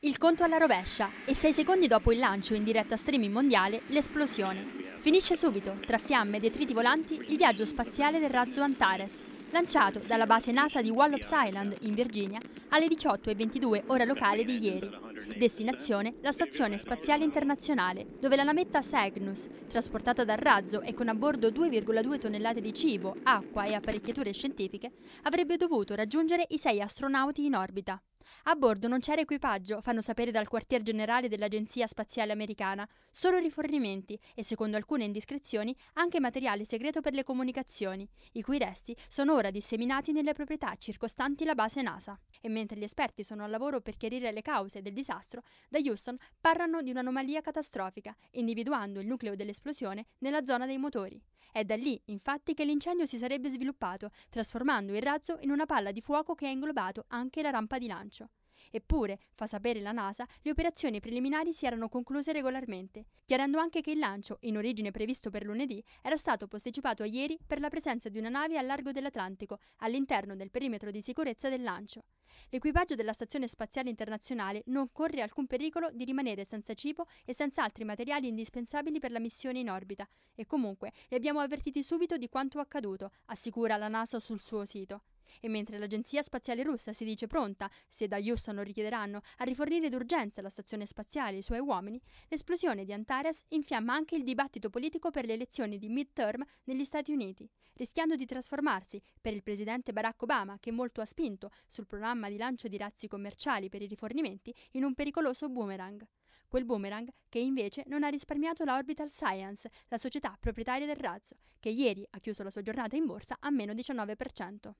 Il conto alla rovescia e sei secondi dopo il lancio in diretta streaming mondiale l'esplosione. Finisce subito, tra fiamme e detriti volanti, il viaggio spaziale del razzo Antares, lanciato dalla base NASA di Wallops Island, in Virginia, alle 18.22 ora locale di ieri. Destinazione la Stazione Spaziale Internazionale, dove la navetta Cygnus, trasportata dal razzo e con a bordo 2,2 tonnellate di cibo, acqua e apparecchiature scientifiche, avrebbe dovuto raggiungere i sei astronauti in orbita. A bordo non c'era equipaggio, fanno sapere dal quartier generale dell'Agenzia Spaziale Americana, solo rifornimenti e, secondo alcune indiscrezioni, anche materiale segreto per le comunicazioni, i cui resti sono ora disseminati nelle proprietà circostanti la base NASA. E mentre gli esperti sono al lavoro per chiarire le cause del disastro, da Houston parlano di un'anomalia catastrofica, individuando il nucleo dell'esplosione nella zona dei motori. È da lì, infatti, che l'incendio si sarebbe sviluppato, trasformando il razzo in una palla di fuoco che ha inglobato anche la rampa di lancio. Eppure, fa sapere la NASA, le operazioni preliminari si erano concluse regolarmente, chiarendo anche che il lancio, in origine previsto per lunedì, era stato posticipato a ieri per la presenza di una nave al largo dell'Atlantico, all'interno del perimetro di sicurezza del lancio. L'equipaggio della Stazione Spaziale Internazionale non corre alcun pericolo di rimanere senza cibo e senza altri materiali indispensabili per la missione in orbita e comunque li abbiamo avvertiti subito di quanto accaduto, assicura la NASA sul suo sito. E mentre l'Agenzia Spaziale Russa si dice pronta, se da Houston lo richiederanno, a rifornire d'urgenza la stazione spaziale e i suoi uomini, l'esplosione di Antares infiamma anche il dibattito politico per le elezioni di midterm negli Stati Uniti, rischiando di trasformarsi, per il presidente Barack Obama, che molto ha spinto sul programma di lancio di razzi commerciali per i rifornimenti, in un pericoloso boomerang quel boomerang che invece non ha risparmiato la Orbital Science, la società proprietaria del razzo, che ieri ha chiuso la sua giornata in borsa a meno 19%.